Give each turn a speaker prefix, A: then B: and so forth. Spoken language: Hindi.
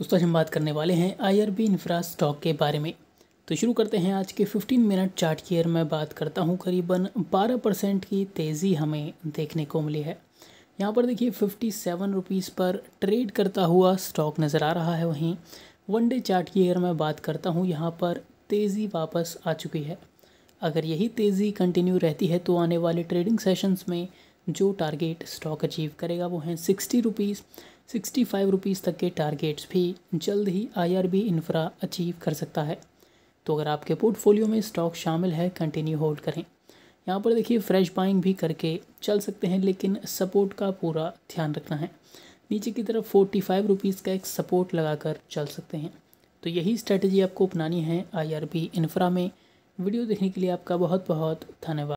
A: दोस्तों हम बात करने वाले हैं I R B infra stock के बारे में तो शुरू करते हैं आज के 15 मिनट चार्ट की मैं बात करता हूं करीबन 12 परसेंट की तेज़ी हमें देखने को मिली है यहां पर देखिए फिफ्टी सेवन रुपीज़ पर ट्रेड करता हुआ स्टॉक नज़र आ रहा है वहीं वन डे चार्ट की अगर मैं बात करता हूँ यहाँ पर तेज़ी वापस आ चुकी है अगर यही तेज़ी कंटिन्यू रहती है तो आने वाले ट्रेडिंग सेशंस में जो टारगेट स्टॉक अचीव करेगा वो हैं sixty rupees sixty five rupees तक के टारगेट्स भी जल्द ही आईआरबी इंफ्रा अचीव कर सकता है तो अगर आपके पोर्टफोलियो में स्टॉक शामिल है कंटिन्यू होल्ड करें यहाँ पर देखिए फ्रेश बाइंग भी करके चल सकते हैं लेकिन सपोर्ट का पूरा ध्यान रखना है नीचे की तरफ फोर्टी फाइव रुपीज़ का एक सपोर्ट लगाकर चल सकते हैं तो यही स्ट्रेटजी आपको अपनानी है बी इन्फ्रा में वीडियो देखने के लिए आपका बहुत बहुत धन्यवाद